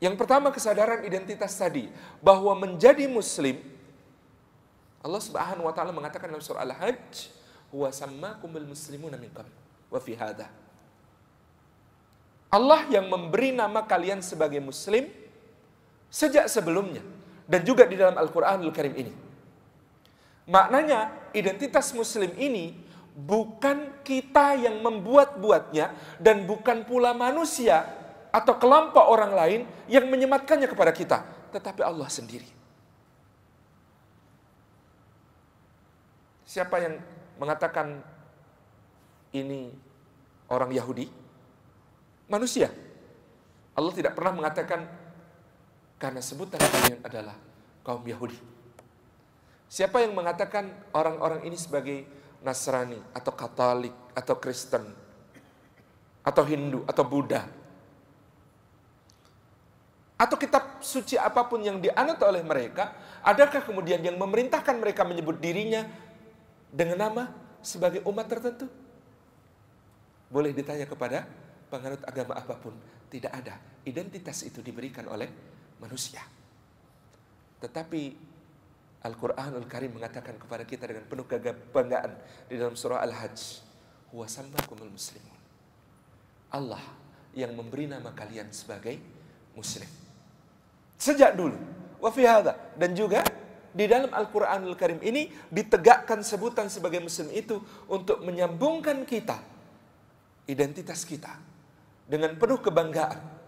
Yang pertama kesadaran identitas tadi bahwa menjadi muslim Allah Subhanahu wa taala mengatakan dalam surah Al-Hajj huwa sammakumul muslimuna min qabl wa fi hadha. Allah yang memberi nama kalian sebagai muslim sejak sebelumnya dan juga di dalam Al-Qur'anul Karim ini. Maknanya identitas muslim ini bukan kita yang membuat-buatnya dan bukan pula manusia atau kelompok orang lain yang menyematkannya kepada kita, tetapi Allah sendiri. Siapa yang mengatakan ini orang Yahudi? Manusia. Allah tidak pernah mengatakan karena sebutan kalian adalah kaum Yahudi. Siapa yang mengatakan orang-orang ini sebagai Nasrani atau Katolik atau Kristen atau Hindu atau Buddha? atau kitab suci apapun yang dianut oleh mereka, adakah kemudian yang memerintahkan mereka menyebut dirinya dengan nama sebagai umat tertentu? Boleh ditanya kepada penganut agama apapun, tidak ada. Identitas itu diberikan oleh manusia. Tetapi al quran al Karim mengatakan kepada kita dengan penuh kebanggaan di dalam surah Al-Hajj, "Huwa sammakumul muslimun." Allah yang memberi nama kalian sebagai muslim. Sejak dulu. Wafihada. Dan juga di dalam Al-Quranul Karim ini ditegakkan sebutan sebagai muslim itu untuk menyambungkan kita, identitas kita, dengan penuh kebanggaan.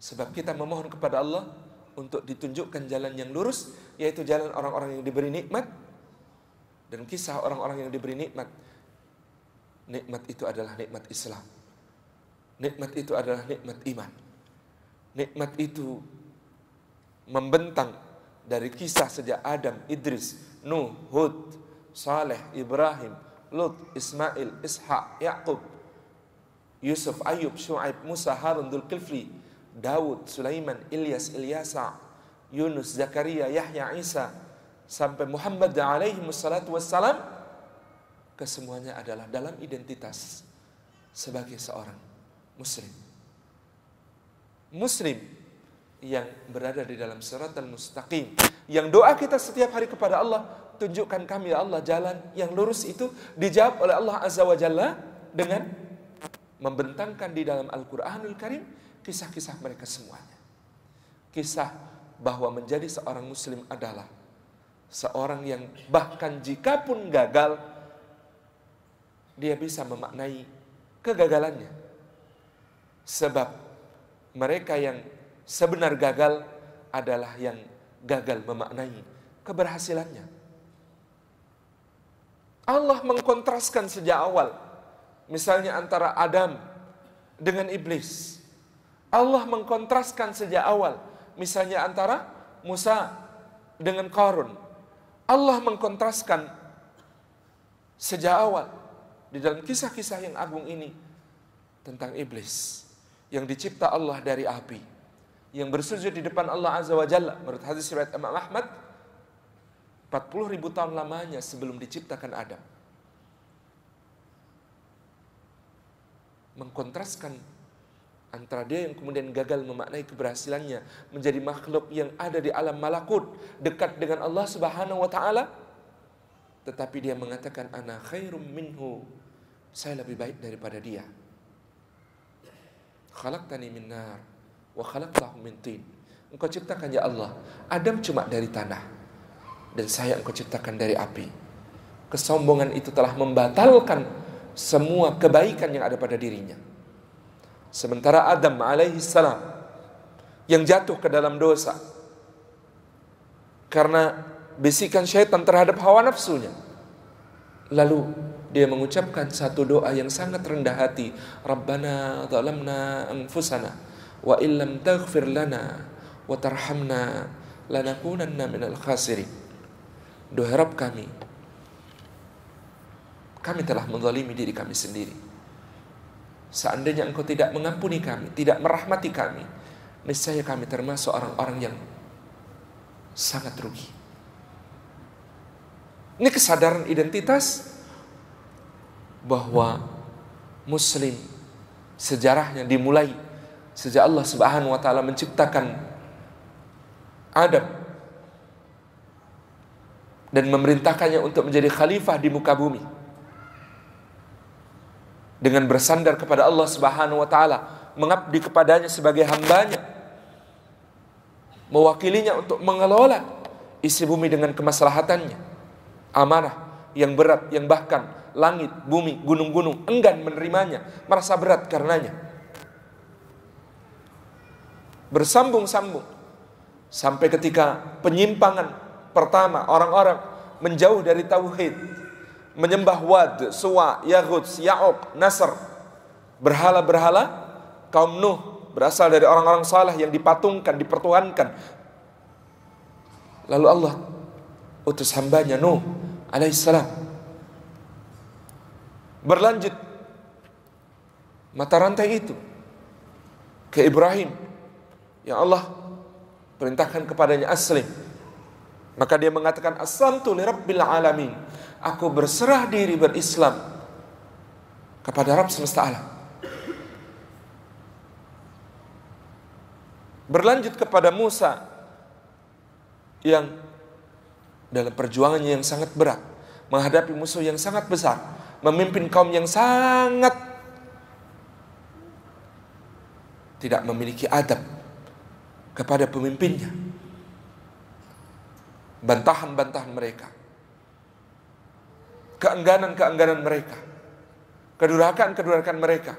Sebab kita memohon kepada Allah untuk ditunjukkan jalan yang lurus, yaitu jalan orang-orang yang diberi nikmat, dan kisah orang-orang yang diberi nikmat. Nikmat itu adalah nikmat Islam. Nikmat itu adalah nikmat iman. Nikmat itu membentang dari kisah sejak Adam, Idris, Nuh, Hud, Saleh, Ibrahim, Lut, Ismail, Ishak, Yakub, Yusuf, Ayub, Shu'aib, Musa, Harun, Dulkifli, Daud, Sulaiman, Ilyas, Ilyasa, Yunus, Zakaria, Yahya, Isa, sampai Muhammad alaihi wassalatu wassalam, kesemuanya adalah dalam identitas sebagai seorang muslim. Muslim yang berada di dalam surat al-mustaqim. Yang doa kita setiap hari kepada Allah, tunjukkan kami ya Allah jalan yang lurus itu dijawab oleh Allah Azza wa Jalla dengan membentangkan di dalam Al-Quranul Karim kisah-kisah mereka semuanya. Kisah bahwa menjadi seorang muslim adalah seorang yang bahkan jikapun gagal, dia bisa memaknai kegagalannya Sebab mereka yang sebenar gagal adalah yang gagal memaknai keberhasilannya. Allah mengkontraskan sejak awal. Misalnya antara Adam dengan iblis. Allah mengkontraskan sejak awal. Misalnya antara Musa dengan Korun. Allah mengkontraskan sejak awal di dalam kisah-kisah yang agung ini tentang iblis yang dicipta Allah dari api yang bersujud di depan Allah Azza wa Jalla menurut hadis riwayat Imam Ahmad 40 ribu tahun lamanya sebelum diciptakan Adam mengkontraskan antara dia yang kemudian gagal memaknai keberhasilannya menjadi makhluk yang ada di alam malakut dekat dengan Allah Subhanahu wa taala tetapi dia mengatakan ana khairum minhu saya lebih baik daripada dia khalaqtani min nar wa khalaqtahu min tin. Engkau ciptakan ya Allah, Adam cuma dari tanah dan saya engkau ciptakan dari api. Kesombongan itu telah membatalkan semua kebaikan yang ada pada dirinya. Sementara Adam alaihi salam yang jatuh ke dalam dosa karena bisikan syaitan terhadap hawa nafsunya. Lalu dia mengucapkan satu doa yang sangat rendah hati Rabbana zalamna anfusana wa illam taghfir lana wa tarhamna lanakunanna minal khasirin Duhai Rabb kami kami telah menzalimi diri kami sendiri seandainya engkau tidak mengampuni kami tidak merahmati kami niscaya kami termasuk orang-orang yang sangat rugi ini kesadaran identitas bahwa muslim sejarahnya dimulai sejak Allah Subhanahu wa taala menciptakan Adam dan memerintahkannya untuk menjadi khalifah di muka bumi dengan bersandar kepada Allah Subhanahu wa taala mengabdi kepadanya sebagai hambanya mewakilinya untuk mengelola isi bumi dengan kemaslahatannya amanah yang berat yang bahkan langit, bumi, gunung-gunung enggan menerimanya, merasa berat karenanya. Bersambung-sambung sampai ketika penyimpangan pertama orang-orang menjauh dari tauhid, menyembah Wad, Suwa, Yahud, Ya'uq, Nasr, berhala-berhala kaum Nuh berasal dari orang-orang salah yang dipatungkan, dipertuhankan. Lalu Allah utus hambanya Nuh alaihissalam berlanjut mata rantai itu ke Ibrahim yang Allah perintahkan kepadanya aslim maka dia mengatakan aslamtu li alamin aku berserah diri berislam kepada Rabb semesta alam berlanjut kepada Musa yang dalam perjuangannya yang sangat berat menghadapi musuh yang sangat besar memimpin kaum yang sangat tidak memiliki adab kepada pemimpinnya. Bantahan-bantahan mereka. Keengganan-keengganan mereka. Kedurakan-kedurakan mereka.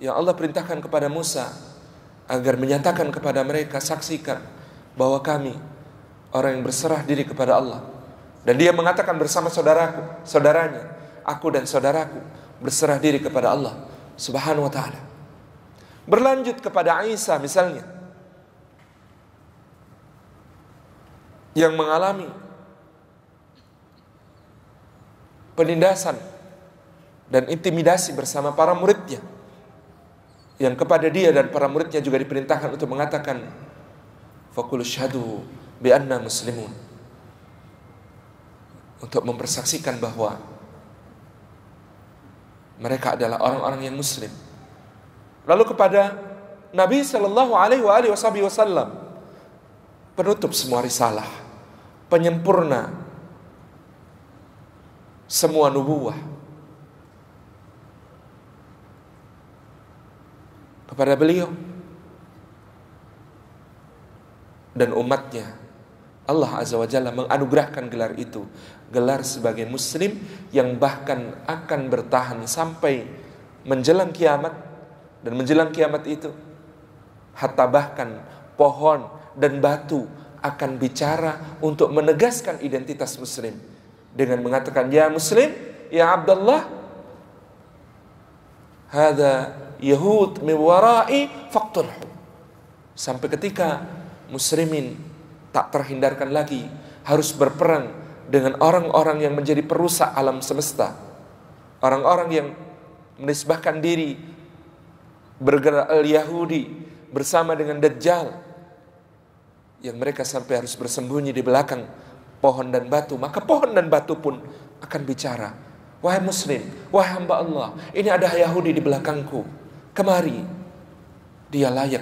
Yang Allah perintahkan kepada Musa agar menyatakan kepada mereka, saksikan bahwa kami orang yang berserah diri kepada Allah. Dan dia mengatakan bersama saudaraku, saudaranya, aku dan saudaraku berserah diri kepada Allah Subhanahu wa taala. Berlanjut kepada Aisyah misalnya yang mengalami penindasan dan intimidasi bersama para muridnya yang kepada dia dan para muridnya juga diperintahkan untuk mengatakan fakul syadu bi anna muslimun untuk mempersaksikan bahwa mereka adalah orang-orang yang muslim. Lalu kepada Nabi Shallallahu Alaihi Wasallam penutup semua risalah, penyempurna semua nubuah. Kepada beliau dan umatnya, Allah Azza wa Jalla menganugerahkan gelar itu gelar sebagai muslim yang bahkan akan bertahan sampai menjelang kiamat dan menjelang kiamat itu hatta bahkan pohon dan batu akan bicara untuk menegaskan identitas muslim dengan mengatakan ya muslim ya Abdullah hadza Yahud min warai faqtulhu sampai ketika muslimin tak terhindarkan lagi harus berperang dengan orang-orang yang menjadi perusak alam semesta. Orang-orang yang menisbahkan diri bergerak yahudi bersama dengan Dajjal yang mereka sampai harus bersembunyi di belakang pohon dan batu, maka pohon dan batu pun akan bicara. Wahai muslim, wahai hamba Allah, ini ada Yahudi di belakangku. Kemari. Dia layak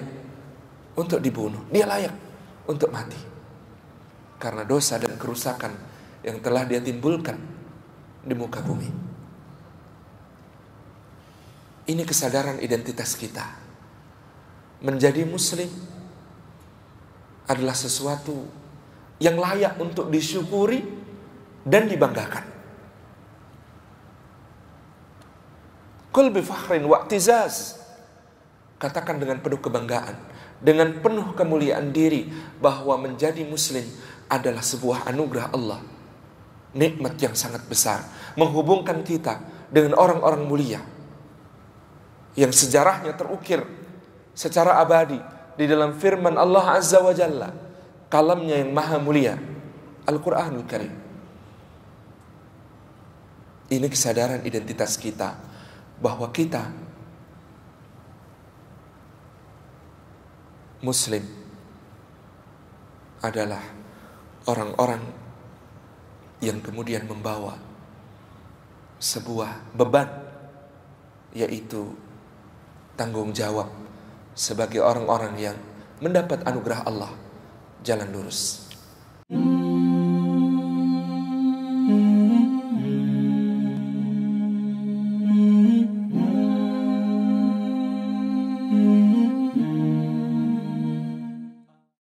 untuk dibunuh, dia layak untuk mati. Karena dosa dan kerusakan yang telah dia timbulkan di muka bumi. Ini kesadaran identitas kita. Menjadi muslim adalah sesuatu yang layak untuk disyukuri dan dibanggakan. Kul bifakhrin wa'tizaz. Katakan dengan penuh kebanggaan, dengan penuh kemuliaan diri bahwa menjadi muslim adalah sebuah anugerah Allah nikmat yang sangat besar menghubungkan kita dengan orang-orang mulia yang sejarahnya terukir secara abadi di dalam firman Allah Azza wa Jalla kalamnya yang maha mulia al Qur'an Karim ini kesadaran identitas kita bahwa kita muslim adalah orang-orang yang kemudian membawa sebuah beban yaitu tanggung jawab sebagai orang-orang yang mendapat anugerah Allah jalan lurus.